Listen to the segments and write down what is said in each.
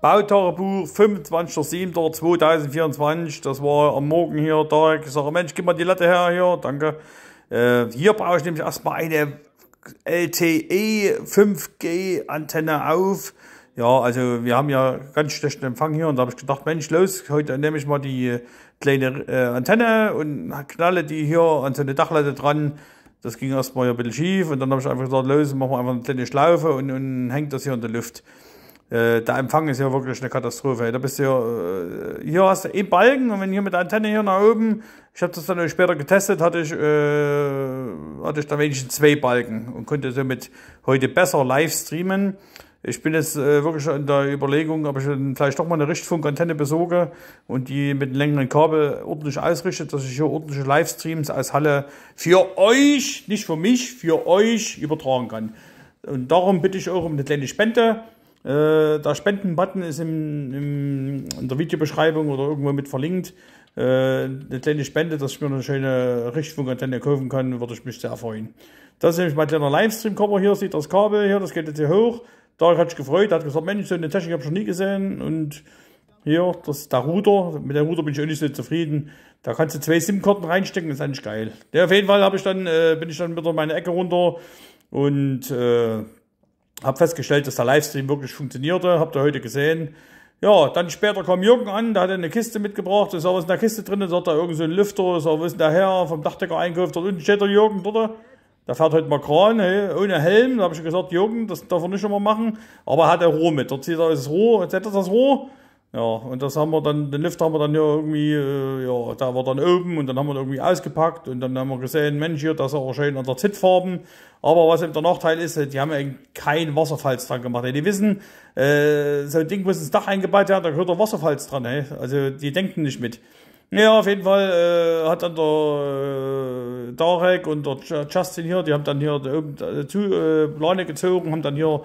Bautagebuch 25.07.2024. Das war am Morgen hier. Da ich sage, Mensch, gib mal die Latte her hier. Danke. Äh, hier brauche ich nämlich erstmal eine LTE 5G Antenne auf. Ja, also wir haben ja ganz schlechten Empfang hier und da habe ich gedacht, Mensch, los, heute nehme ich mal die äh, kleine äh, Antenne und knalle die hier an so eine Dachleiter dran. Das ging erstmal ja ein bisschen schief und dann habe ich einfach gesagt, los, machen wir einfach eine kleine Schlaufe und, und hängt das hier in der Luft. Äh, der Empfang ist ja wirklich eine Katastrophe. Da bist du ja, äh, hier hast du eh Balken und wenn hier mit der Antenne hier nach oben, ich habe das dann später getestet, hatte ich, äh, hatte ich da wenigstens zwei Balken und konnte somit heute besser live streamen. Ich bin jetzt äh, wirklich in der Überlegung, ob ich vielleicht doch mal eine Richtfunkantenne besorge und die mit einem längeren Kabel ordentlich ausrichte, dass ich hier ordentliche Livestreams als Halle für euch, nicht für mich, für euch übertragen kann. Und darum bitte ich auch um eine kleine Spende. Äh, der Spendenbutton ist im, im, in der Videobeschreibung oder irgendwo mit verlinkt. Äh, eine kleine Spende, dass ich mir eine schöne Richtfunkantenne kaufen kann, würde ich mich sehr freuen. Das ist nämlich mein kleiner Livestream-Cover hier, sieht das Kabel hier, das geht jetzt hier hoch. Da hat sich gefreut, hat gesagt, Mensch, so eine Technik habe ich noch nie gesehen. Und hier, das ist der Router. Mit dem Router bin ich auch nicht so zufrieden. Da kannst du zwei SIM-Karten reinstecken, das ist eigentlich geil. Ja, auf jeden Fall ich dann, äh, bin ich dann wieder meine Ecke runter und äh, hab festgestellt, dass der Livestream wirklich funktionierte, habt ihr heute gesehen. Ja, dann später kam Jürgen an, der hat eine Kiste mitgebracht, ist auch was in der Kiste drin, ist auch da irgend so ein Lüfter, ist auch was in der Herr vom Dachdecker einkauft, dort unten steht der Jürgen dort. Da fährt heute mal Kran, hey, ohne Helm, da habe ich gesagt, Jürgen, das darf er nicht schon machen, aber er hat er Rohr mit, dort zieht er das Rohr, jetzt hat er das Rohr, ja, und das haben wir dann, den Lift haben wir dann ja irgendwie, äh, ja, da war dann oben und dann haben wir irgendwie ausgepackt und dann haben wir gesehen, Mensch, hier, das ist auch schön unter Zittfarben. Aber was eben der Nachteil ist, die haben eben keinen Wasserfalls dran gemacht. Die wissen, äh, so ein Ding muss ins Dach eingebaut werden, da gehört der Wasserfalls dran, ey. Ne? Also, die denken nicht mit. Ja, auf jeden Fall äh, hat dann der äh, Darek und der Justin hier, die haben dann hier oben äh, zu äh, Plane gezogen, haben dann hier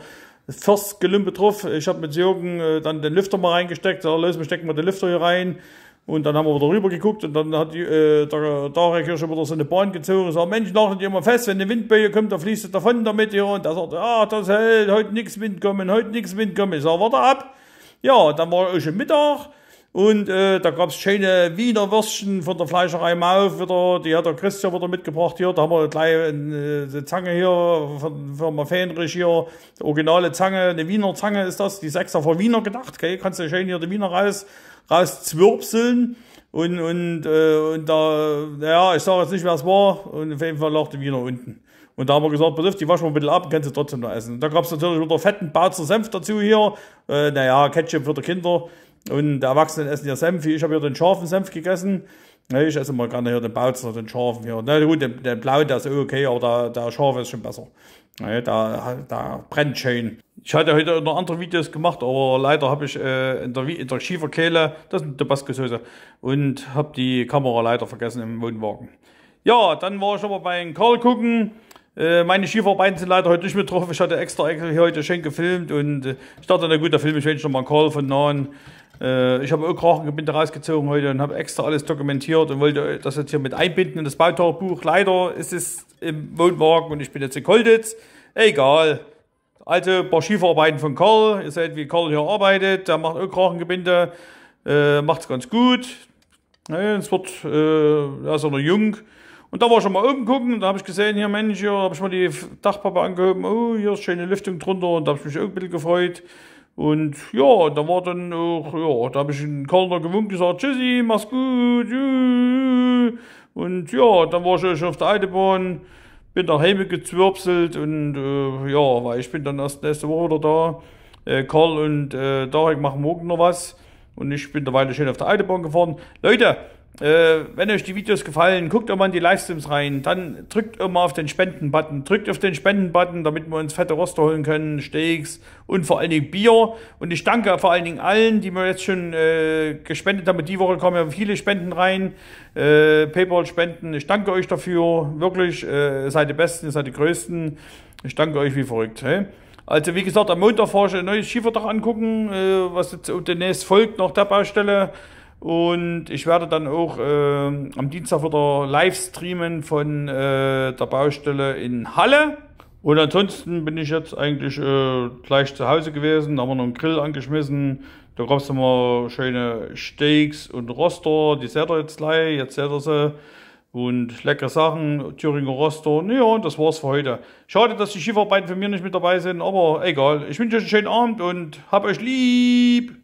First Gelümpe drauf. Ich habe mit Jürgen äh, dann den Lüfter mal reingesteckt. Sag, los, wir stecken mal den Lüfter hier rein. Und dann haben wir wieder rüber geguckt und dann hat die, äh, der Tarek hier schon wieder so eine Bahn gezogen und sagt, Mensch, lachtet ihr mal fest, wenn eine Windböe kommt, dann fließt es davon damit hier. Und er sagt, ah, das hält, heute nix Wind kommen, heute nix Wind kommen. Ich sag, warte ab. Ja, dann war ich schon Mittag. Und äh, da gab's schöne Wiener Würstchen von der Fleischerei Mauf wieder, die hat der Christian wieder mitgebracht hier. Da haben wir gleich äh, eine, Zange hier von Firma Fähnrich hier, die originale Zange, eine Wiener Zange ist das, die Sechser von Wiener gedacht, okay? Kannst du schön hier die Wiener raus, rauszwirpseln Und, und, äh, und da, naja, ich sage jetzt nicht, wer es war, und auf jeden Fall lag die Wiener unten. Und da haben wir gesagt, pass die waschen wir ein bisschen ab, kannst du trotzdem noch essen. Und da gab's natürlich wieder fetten Bauzer Senf dazu hier, äh, naja, Ketchup für die Kinder. Und die Erwachsenen essen ja Senf. Ich habe hier den scharfen Senf gegessen. Ich esse mal gerne hier den Bautzer, den scharfen hier. Na gut, der, den blauen, der ist eh okay, aber der, der scharfe ist schon besser. Da, da brennt schön. Ich hatte heute noch andere Videos gemacht, aber leider habe ich äh, in, der, in der Schieferkehle, das ist eine Tabasco-Soße, und habe die Kamera leider vergessen im Wohnwagen. Ja, dann war ich aber bei Karl gucken. Äh, meine Schieferbeine sind leider heute nicht mit drauf. Ich hatte extra hier heute schön gefilmt und äh, ich dachte, na gut, da filme ich wenigstens noch mal einen Karl von nahen. Äh, ich habe auch Krachengebinde rausgezogen heute und habe extra alles dokumentiert und wollte das jetzt hier mit einbinden in das Bautorbuch. Leider ist es im Wohnwagen und ich bin jetzt in Kolditz. Egal. Also ein paar Schieferarbeiten von Karl. Ihr seht, wie Karl hier arbeitet. Der macht auch Krachengebinde. Äh, macht es ganz gut. Es wird, äh, er noch jung. Und da war ich schon mal oben gucken, da habe ich gesehen, hier Mensch, hier habe ich mal die Dachpappe angehoben, oh, hier ist schöne Lüftung drunter und da habe ich mich auch ein bisschen gefreut. Und ja, da war dann auch, ja, da habe ich in Kölner gewunken gesagt, tschüssi, mach's gut, tschüss. Und ja, dann war ich schon auf der Eidebahn, bin nach Hause gezwirpselt und äh, ja, weil ich bin dann erst nächste Woche wieder da. Äh, Karl und äh, Darek machen morgen noch was. Und ich bin derweil schön auf der Autobahn gefahren. Leute, äh, wenn euch die Videos gefallen, guckt mal in die Livestreams rein, dann drückt immer auf den Spenden-Button, drückt auf den Spenden-Button, damit wir uns fette Roster holen können, Steaks und vor allen Dingen Bier. Und ich danke vor allen Dingen allen, die mir jetzt schon äh, gespendet haben. Die Woche kommen ja viele Spenden rein, äh, Paypal-Spenden. Ich danke euch dafür, wirklich, äh, seid die Besten, seid die Größten. Ich danke euch wie verrückt. Hey? Also wie gesagt, am Montag fahre ich ein neues Schieferdach angucken, äh, was jetzt demnächst folgt nach der Baustelle. Und ich werde dann auch äh, am Dienstag wieder live streamen von äh, der Baustelle in Halle. Und ansonsten bin ich jetzt eigentlich äh, gleich zu Hause gewesen, da haben wir noch einen Grill angeschmissen. Da gab es immer schöne Steaks und Roster, die seht ihr jetzt gleich, jetzt seht ihr sie und leckere Sachen, Thüringer Roster. Ja, und das war's für heute. Schade, dass die Schieferbeiten von mir nicht mit dabei sind, aber egal. Ich wünsche euch einen schönen Abend und hab euch lieb.